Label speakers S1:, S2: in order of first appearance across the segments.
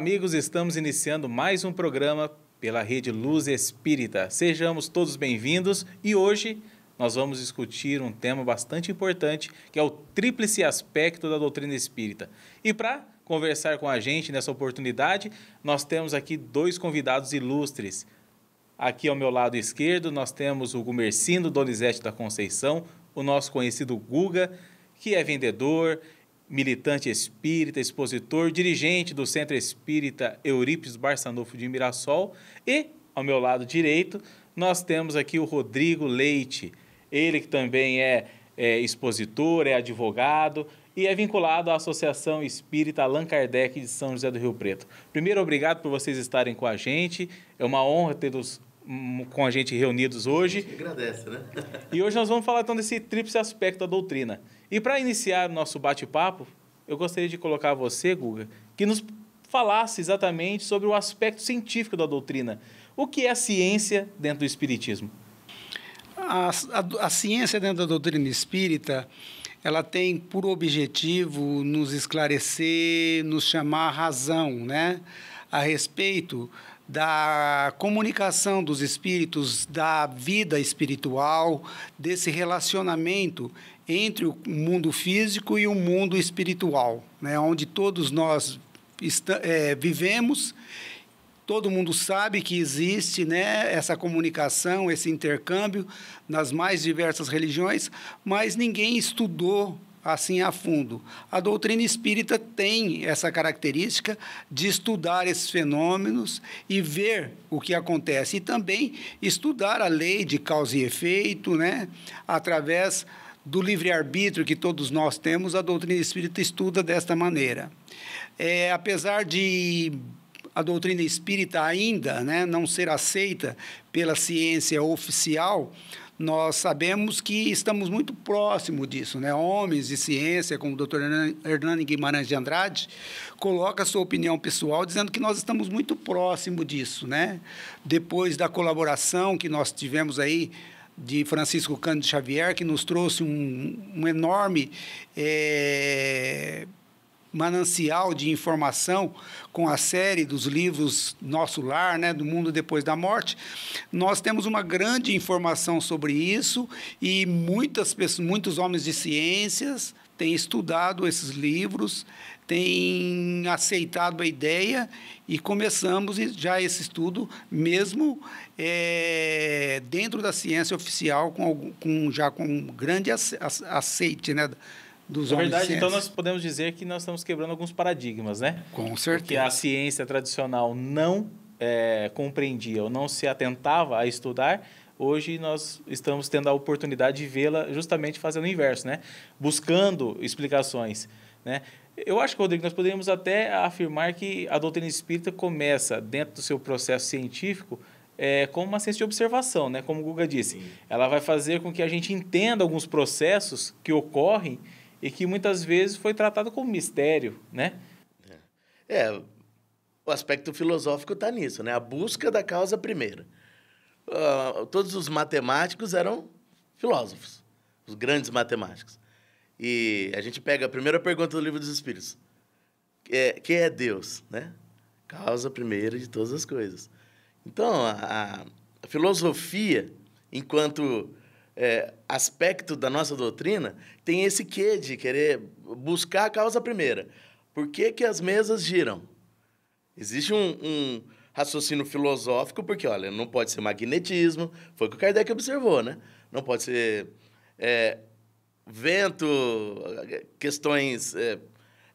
S1: amigos, estamos iniciando mais um programa pela Rede Luz Espírita. Sejamos todos bem-vindos e hoje nós vamos discutir um tema bastante importante, que é o tríplice aspecto da doutrina espírita. E para conversar com a gente nessa oportunidade, nós temos aqui dois convidados ilustres. Aqui ao meu lado esquerdo, nós temos o Gumercindo Donizete da Conceição, o nosso conhecido Guga, que é vendedor, militante espírita, expositor, dirigente do Centro Espírita Eurípides Barçanufo de Mirassol. E, ao meu lado direito, nós temos aqui o Rodrigo Leite, ele que também é, é expositor, é advogado e é vinculado à Associação Espírita Allan Kardec de São José do Rio Preto. Primeiro, obrigado por vocês estarem com a gente. É uma honra tê-los hum, com a gente reunidos hoje. A gente agradece, né? e hoje nós vamos falar então desse tríplice aspecto da doutrina. E para iniciar o nosso bate-papo, eu gostaria de colocar você, Guga, que nos falasse exatamente sobre o aspecto científico da doutrina. O que é a ciência dentro do espiritismo?
S2: A, a, a ciência dentro da doutrina espírita, ela tem por objetivo nos esclarecer, nos chamar à razão, né? A respeito da comunicação dos espíritos, da vida espiritual, desse relacionamento entre o mundo físico e o mundo espiritual, né? onde todos nós é, vivemos. Todo mundo sabe que existe né, essa comunicação, esse intercâmbio nas mais diversas religiões, mas ninguém estudou assim a fundo. A doutrina espírita tem essa característica de estudar esses fenômenos e ver o que acontece e também estudar a lei de causa e efeito, né, através do livre-arbítrio que todos nós temos, a doutrina espírita estuda desta maneira. É, apesar de a doutrina espírita ainda né, não ser aceita pela ciência oficial, nós sabemos que estamos muito próximo disso. Né? Homens de ciência, como o doutor Hernani Guimarães de Andrade, coloca sua opinião pessoal dizendo que nós estamos muito próximo disso. Né? Depois da colaboração que nós tivemos aí de Francisco Cândido Xavier, que nos trouxe um, um enorme é, manancial de informação com a série dos livros Nosso Lar, né, do Mundo Depois da Morte. Nós temos uma grande informação sobre isso e muitas pessoas, muitos homens de ciências, tem estudado esses livros, tem aceitado a ideia e começamos já esse estudo, mesmo é, dentro da ciência oficial, com, com já com um grande aceite né, dos Na verdade, então, nós
S1: podemos dizer que nós estamos quebrando alguns paradigmas, né? Com certeza. Que a ciência tradicional não é, compreendia ou não se atentava a estudar hoje nós estamos tendo a oportunidade de vê-la justamente fazendo o inverso, né? buscando explicações. Né? Eu acho que, Rodrigo, nós poderíamos até afirmar que a doutrina espírita começa, dentro do seu processo científico, é, eh, como uma ciência de observação, né? como o Guga disse. Sim. Ela vai fazer com que a gente entenda alguns processos que ocorrem e que muitas vezes foi tratado como mistério. Né? É, é o aspecto filosófico está nisso, né? a busca da causa primeiro.
S3: Ah, todos os matemáticos eram filósofos, os grandes matemáticos. E a gente pega a primeira pergunta do livro dos Espíritos. É, quem é Deus, né? Causa primeira de todas as coisas. Então, a, a filosofia, enquanto é, aspecto da nossa doutrina, tem esse quê de querer buscar a causa primeira. Por que, que as mesas giram? Existe um, um raciocínio filosófico, porque, olha, não pode ser magnetismo, foi o que o Kardec observou, né? Não pode ser é, vento, questões é,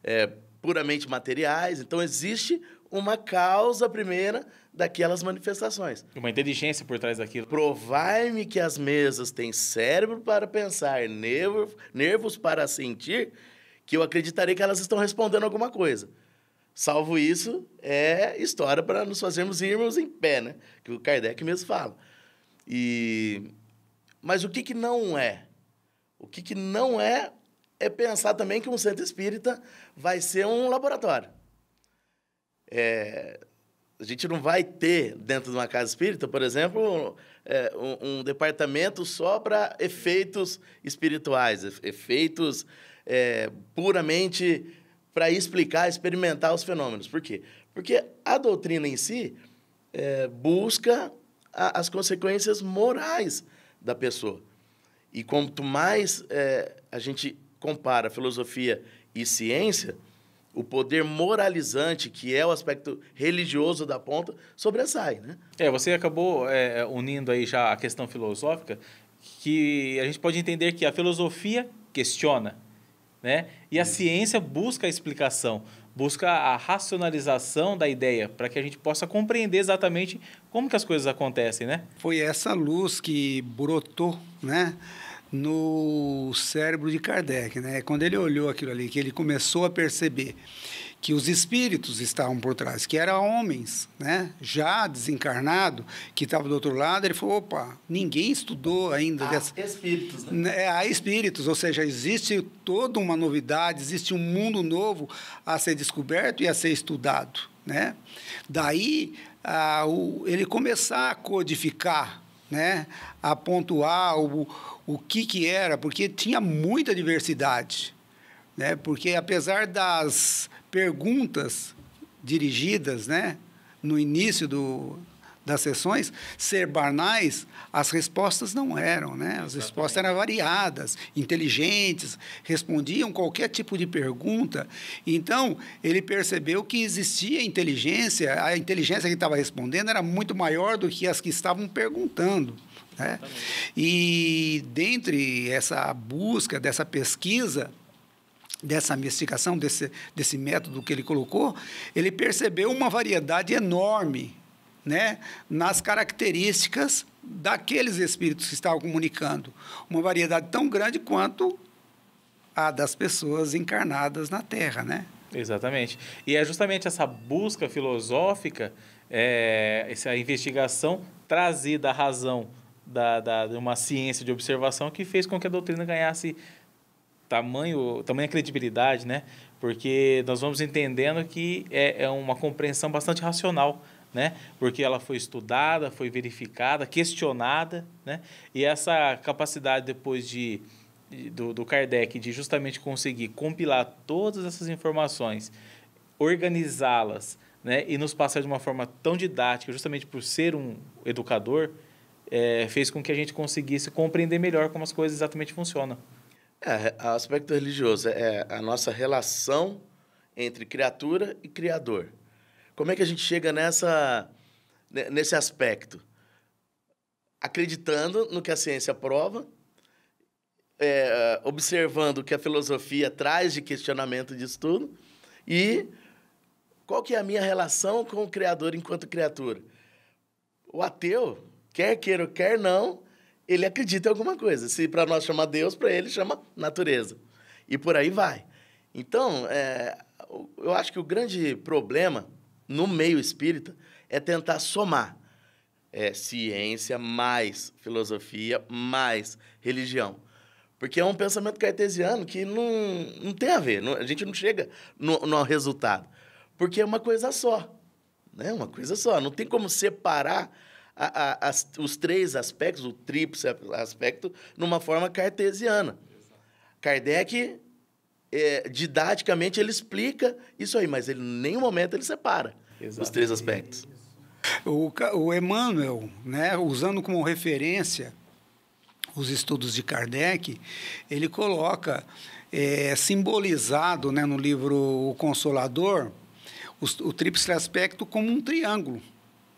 S3: é, puramente materiais. Então, existe uma causa primeira daquelas manifestações. Uma inteligência por trás daquilo. Provai-me que as mesas têm cérebro para pensar, nervo, nervos para sentir, que eu acreditarei que elas estão respondendo alguma coisa. Salvo isso, é história para nos fazermos irmãos em pé, né? Que o Kardec mesmo fala. E... Mas o que, que não é? O que, que não é é pensar também que um centro espírita vai ser um laboratório. É, a gente não vai ter dentro de uma casa espírita, por exemplo, é, um, um departamento só para efeitos espirituais, efeitos é, puramente para explicar, experimentar os fenômenos. Por quê? Porque a doutrina em si é, busca a, as consequências morais da pessoa. E quanto mais é, a gente compara filosofia e ciência, o poder
S1: moralizante, que é o aspecto religioso da ponta, sobressai, né? É, você acabou é, unindo aí já a questão filosófica, que a gente pode entender que a filosofia questiona, né? E a ciência busca a explicação, busca a racionalização da ideia para que a gente possa compreender exatamente como que as coisas acontecem, né?
S2: Foi essa luz que brotou, né? no cérebro de Kardec, né? Quando ele olhou aquilo ali, que ele começou a perceber que os espíritos estavam por trás, que eram homens, né? já desencarnado, que estava do outro lado, ele falou, opa, ninguém estudou ainda. Há dessa... espíritos, né? né? É, há espíritos, ou seja, existe toda uma novidade, existe um mundo novo a ser descoberto e a ser estudado. Né? Daí, o, ele começar a codificar, né? a pontuar o, o que, que era, porque tinha muita diversidade, né? Porque apesar das perguntas dirigidas, né, no início do, das sessões ser banais, as respostas não eram, né? As Exatamente. respostas eram variadas, inteligentes, respondiam qualquer tipo de pergunta. Então, ele percebeu que existia inteligência, a inteligência que estava respondendo era muito maior do que as que estavam perguntando. Né? E dentre essa busca, dessa pesquisa, dessa mistificação, desse, desse método que ele colocou, ele percebeu uma variedade enorme né, nas características daqueles espíritos que estavam comunicando. Uma variedade tão grande quanto a das pessoas encarnadas na Terra, né?
S1: Exatamente. E é justamente essa busca filosófica, é, essa investigação trazida à razão da, da, de uma ciência de observação que fez com que a doutrina ganhasse tamanho, tamanha credibilidade, né? Porque nós vamos entendendo que é, é uma compreensão bastante racional, né? Porque ela foi estudada, foi verificada, questionada, né? E essa capacidade depois de do, do Kardec de justamente conseguir compilar todas essas informações, organizá-las, né? E nos passar de uma forma tão didática, justamente por ser um educador, é, fez com que a gente conseguisse compreender melhor como as coisas exatamente funcionam. É, o aspecto religioso é, é a nossa relação entre criatura
S3: e criador. Como é que a gente chega nessa, nesse aspecto? Acreditando no que a ciência prova, é, observando o que a filosofia traz de questionamento disso tudo e qual que é a minha relação com o Criador enquanto criatura. O ateu, quer queira ou quer não, ele acredita em alguma coisa. Se para nós chama Deus, para ele chama natureza. E por aí vai. Então, é, eu acho que o grande problema no meio espírita é tentar somar é, ciência mais filosofia mais religião. Porque é um pensamento cartesiano que não, não tem a ver, não, a gente não chega no, no resultado. Porque é uma coisa só, né? uma coisa só. Não tem como separar a, a, as, os três aspectos, o tríplice aspecto, numa forma cartesiana. Kardec, é, didaticamente, ele explica isso aí, mas ele, em
S2: nenhum momento ele separa
S3: Exatamente. os três aspectos.
S2: O, o Emmanuel, né, usando como referência os estudos de Kardec, ele coloca é, simbolizado né, no livro O Consolador o tríplice aspecto como um triângulo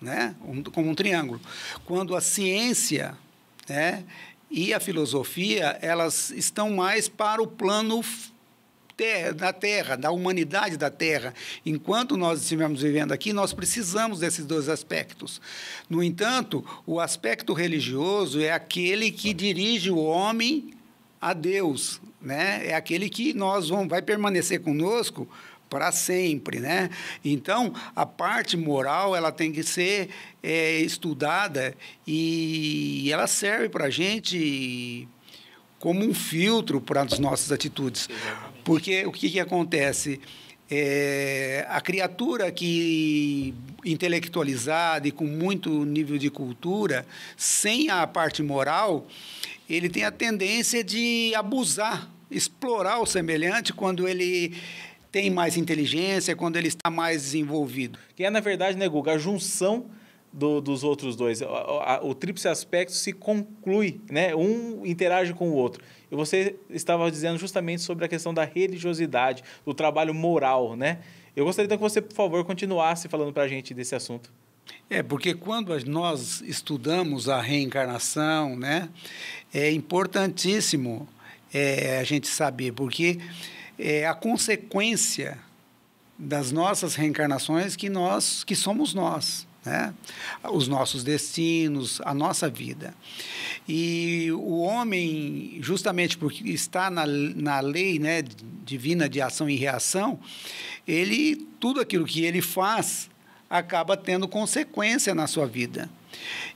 S2: né? Um, como um triângulo. Quando a ciência né? e a filosofia elas estão mais para o plano ter, da Terra, da humanidade da Terra. Enquanto nós estivermos vivendo aqui, nós precisamos desses dois aspectos. No entanto, o aspecto religioso é aquele que dirige o homem a Deus, né? É aquele que nós vamos vai permanecer conosco para sempre, né? Então, a parte moral, ela tem que ser é, estudada e ela serve para a gente como um filtro para as nossas atitudes. Porque o que, que acontece? É, a criatura que intelectualizada e com muito nível de cultura, sem a parte moral, ele tem a tendência de abusar, explorar o semelhante quando ele tem mais inteligência, quando ele está mais desenvolvido. Que é, na verdade, né, Guga, a junção do, dos outros dois. O, a,
S1: o tríplice aspecto se conclui, né? um interage com o outro. E você estava dizendo justamente sobre a questão da religiosidade, do trabalho moral. Né? Eu gostaria então
S2: que você, por favor, continuasse falando para a gente desse assunto. É, porque quando nós estudamos a reencarnação, né, é importantíssimo é, a gente saber, porque é a consequência das nossas reencarnações que nós que somos nós né? os nossos destinos a nossa vida e o homem justamente porque está na, na lei né divina de ação e reação ele tudo aquilo que ele faz acaba tendo consequência na sua vida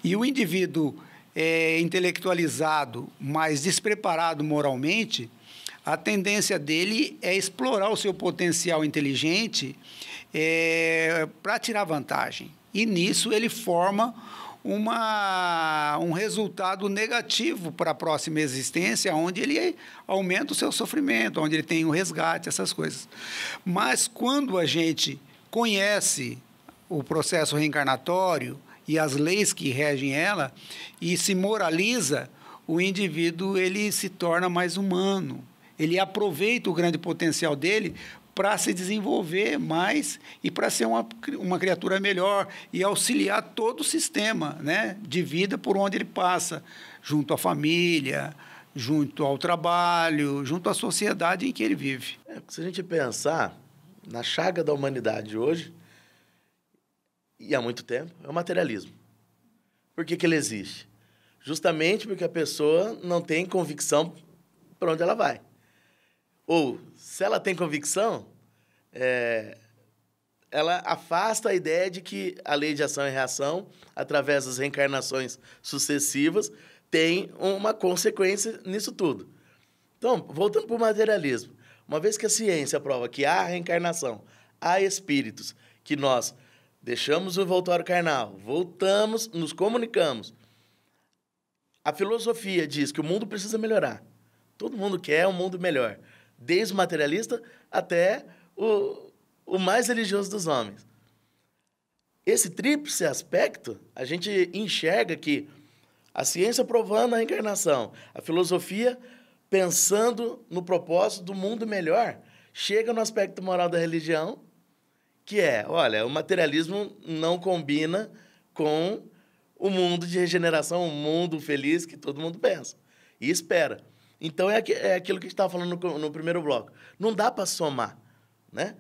S2: e o indivíduo é, intelectualizado mas despreparado moralmente a tendência dele é explorar o seu potencial inteligente é, para tirar vantagem. E nisso ele forma uma, um resultado negativo para a próxima existência, onde ele aumenta o seu sofrimento, onde ele tem o um resgate, essas coisas. Mas quando a gente conhece o processo reencarnatório e as leis que regem ela e se moraliza, o indivíduo ele se torna mais humano ele aproveita o grande potencial dele para se desenvolver mais e para ser uma, uma criatura melhor e auxiliar todo o sistema né, de vida por onde ele passa, junto à família, junto ao trabalho, junto à sociedade em que ele vive. É, se a gente pensar na chaga da humanidade
S3: hoje, e há muito tempo, é o materialismo. Por que, que ele existe? Justamente porque a pessoa não tem convicção para onde ela vai. Ou, se ela tem convicção, é, ela afasta a ideia de que a lei de ação e reação, através das reencarnações sucessivas, tem uma consequência nisso tudo. Então, voltando para o materialismo, uma vez que a ciência prova que há reencarnação, há espíritos que nós deixamos o voltório carnal, voltamos, nos comunicamos. A filosofia diz que o mundo precisa melhorar. Todo mundo quer um mundo melhor desde o materialista até o, o mais religioso dos homens. Esse tríplice aspecto, a gente enxerga que a ciência provando a encarnação, a filosofia pensando no propósito do mundo melhor, chega no aspecto moral da religião, que é, olha, o materialismo não combina com o mundo de regeneração, o mundo feliz que todo mundo pensa e espera. Então é, é aquilo que a gente estava falando no, no, primeiro bloco. Não dá para somar, né?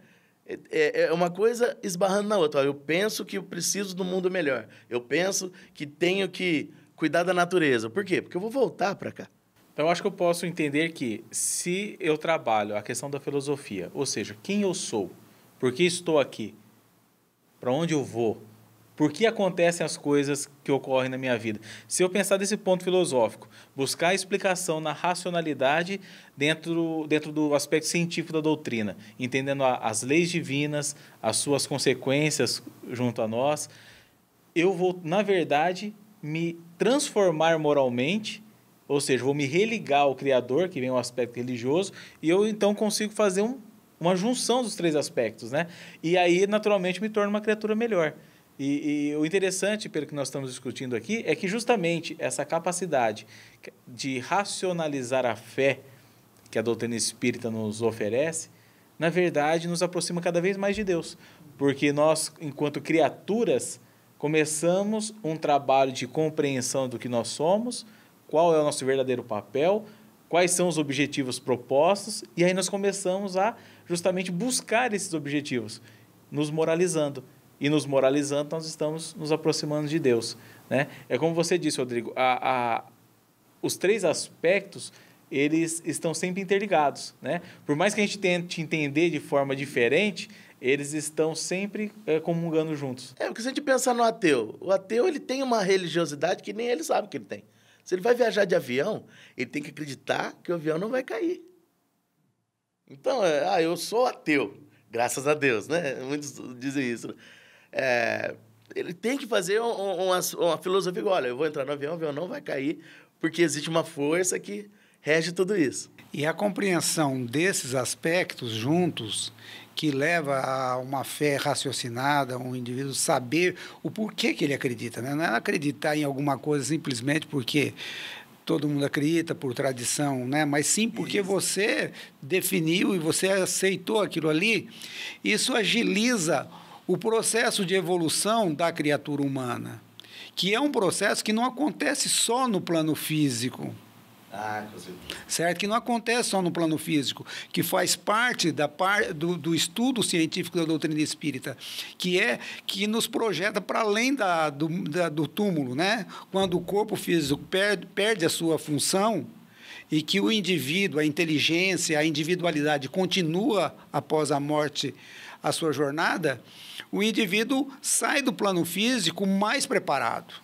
S3: É, é, é uma coisa esbarrando na outra. Eu penso que eu preciso do mundo melhor. Eu penso que tenho
S1: que cuidar da natureza. Por quê? Porque eu vou voltar para cá. Então, eu acho que eu posso entender que se eu trabalho a questão da filosofia, ou seja, quem eu sou, por que estou aqui, para onde eu vou, por que acontecem as coisas que ocorrem na minha vida? Se eu pensar desse ponto filosófico, buscar a explicação na racionalidade dentro, dentro do aspecto científico da doutrina, entendendo a, as leis divinas, as suas consequências junto a nós, eu vou, na verdade, me transformar moralmente, ou seja, vou me religar ao Criador, que vem o aspecto religioso, e eu então consigo fazer um, uma junção dos três aspectos, né? E aí, naturalmente, me torno uma criatura melhor. E, e, o interessante pelo que nós estamos discutindo aqui é que justamente essa capacidade de racionalizar a fé que a doutrina espírita nos oferece, na verdade, nos aproxima cada vez mais de Deus. Porque nós, enquanto criaturas, começamos um trabalho de compreensão do que nós somos, qual é o nosso verdadeiro papel, quais são os objetivos propostos, e aí nós começamos a justamente buscar esses objetivos, nos moralizando e nos moralizando, nós estamos nos aproximando de Deus. Né? É como você disse, Rodrigo, a, a, os três aspectos eles estão sempre interligados. Né? Por mais que a gente tente entender de forma diferente, eles estão sempre é, comungando juntos. É, porque se a gente pensar no ateu, o ateu ele tem uma religiosidade
S3: que nem ele sabe que ele tem. Se ele vai viajar de avião, ele tem que acreditar que o avião não vai cair. Então, é, ah, eu sou ateu, graças a Deus, né? Muitos dizem isso. É, ele tem que fazer um, um, uma, uma, filosofia igual, olha, eu vou entrar no avião, o avião não vai cair, porque existe uma força que rege tudo isso.
S2: E a compreensão desses aspectos juntos que leva a uma fé raciocinada, um indivíduo saber o porquê que ele acredita, né? Não é acreditar em alguma coisa simplesmente porque todo mundo acredita por tradição, né? Mas sim porque isso. você definiu e você aceitou aquilo ali. Isso agiliza o processo de evolução da criatura humana, que é um processo que não acontece só no plano físico. Ah, certo? Que não acontece só no plano físico, que faz parte da par, do, do estudo científico da doutrina espírita, que é que nos projeta para além da, do, da, do túmulo, né? Quando o corpo físico perde, perde a sua função, e que o indivíduo, a inteligência, a individualidade continua após a morte a sua jornada, o indivíduo sai do plano físico mais preparado.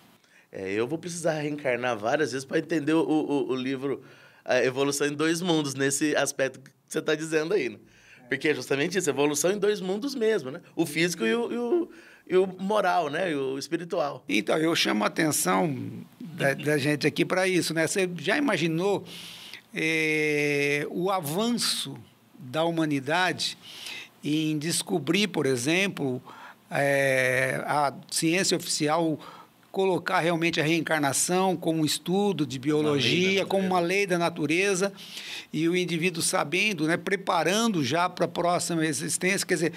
S2: É, eu vou
S3: precisar reencarnar várias vezes para entender o, o, o, livro A Evolução em Dois Mundos, nesse aspecto que você está dizendo aí. Né? Porque é justamente isso, evolução em dois mundos mesmo, né? O
S2: físico e o, e o, e o moral, né? E o espiritual. Então, eu chamo a atenção da, da gente aqui para isso, né? Você já imaginou é, o avanço da humanidade em descobrir, por exemplo, é, a ciência oficial colocar realmente a reencarnação como um estudo de biologia, uma como uma lei da natureza, e o indivíduo sabendo, né, preparando já para a próxima existência, quer dizer,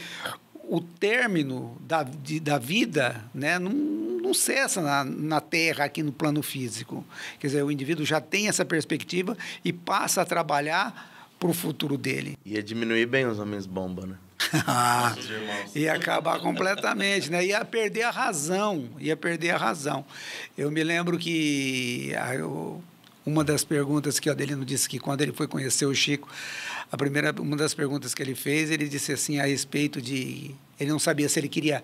S2: o término da, de, da vida né, não, não cessa na, na Terra, aqui no plano físico. Quer dizer, o indivíduo já tem essa perspectiva e passa a trabalhar para o futuro dele.
S3: Ia é diminuir bem os homens bomba, né?
S2: Ah, ia acabar completamente, né? Ia perder a razão, ia perder a razão. Eu me lembro que ah, eu, uma das perguntas que o Adelino disse que quando ele foi conhecer o Chico, a primeira, uma das perguntas que ele fez, ele disse assim a respeito de, ele não sabia se ele queria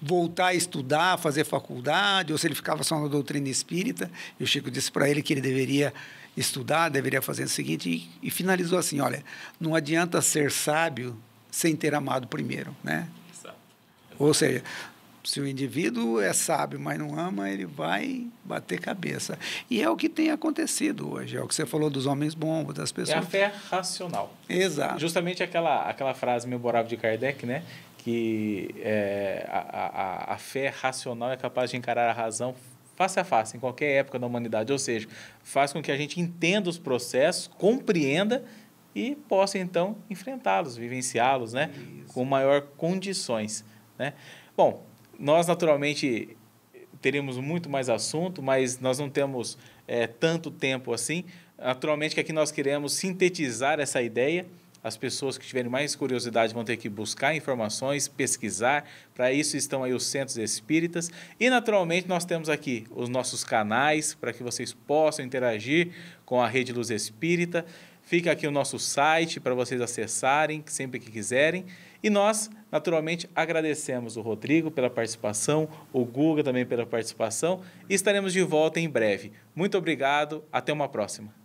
S2: voltar a estudar, fazer faculdade, ou se ele ficava só na doutrina espírita. E o Chico disse para ele que ele deveria estudar, deveria fazer o seguinte, e, e finalizou assim: olha, não adianta ser sábio sem ter amado primeiro, né? Exato. Ou seja, se o indivíduo é sábio, mas não ama, ele vai bater cabeça. E é o que tem acontecido hoje. É o que você falou dos homens bombos, das pessoas. É a fé
S1: racional. Exato. Justamente aquela, aquela frase memorável de Kardec, né? Que é, a, a, a fé racional é capaz de encarar a razão face a face, em qualquer época da humanidade. Ou seja, faz com que a gente entenda os processos, compreenda e possa então enfrentá-los, vivenciá-los, né? Isso. Com maior condições, né? Bom, nós naturalmente teríamos muito mais assunto, mas nós não temos é, tanto tempo assim. Naturalmente que aqui nós queremos sintetizar essa ideia. As pessoas que tiverem mais curiosidade vão ter que buscar informações, pesquisar. Para isso estão aí os centros espíritas. E, naturalmente, nós temos aqui os nossos canais para que vocês possam interagir com a Rede Luz Espírita. Fica aqui o nosso site para vocês acessarem sempre que quiserem. E nós, naturalmente, agradecemos o Rodrigo pela participação, o Guga também pela participação e estaremos de volta em breve. Muito obrigado, até uma próxima.